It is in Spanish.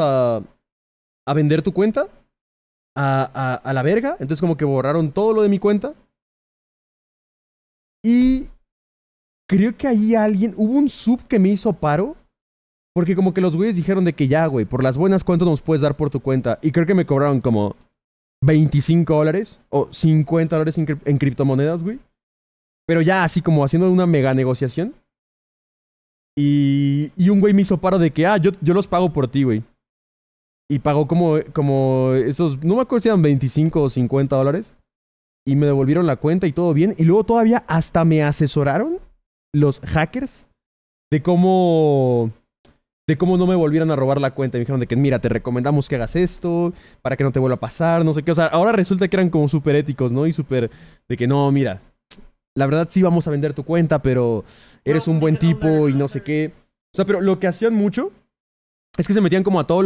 a, vender tu cuenta a, la verga. Entonces como que borraron todo lo de mi cuenta. Y creo que ahí alguien, hubo un sub que me hizo paro. Porque como que los güeyes dijeron de que ya, güey, por las buenas, ¿cuánto nos puedes dar por tu cuenta? Y creo que me cobraron como 25 dólares o 50 dólares en, en criptomonedas, güey. Pero ya así como haciendo una mega negociación. Y, un güey me hizo paro de que, ah, yo, yo los pago por ti, güey. Y pagó como, como esos, no me acuerdo si eran 25 o 50 dólares. Y me devolvieron la cuenta y todo bien. Y luego todavía hasta me asesoraron los hackers de cómo de cómo no me volvieran a robar la cuenta. Y Me dijeron de que, mira, te recomendamos que hagas esto para que no te vuelva a pasar, no sé qué. O sea, ahora resulta que eran como súper éticos, ¿no? Y súper de que, no, mira, la verdad sí vamos a vender tu cuenta, pero eres un buen tipo y no sé qué. O sea, pero lo que hacían mucho es que se metían como a todos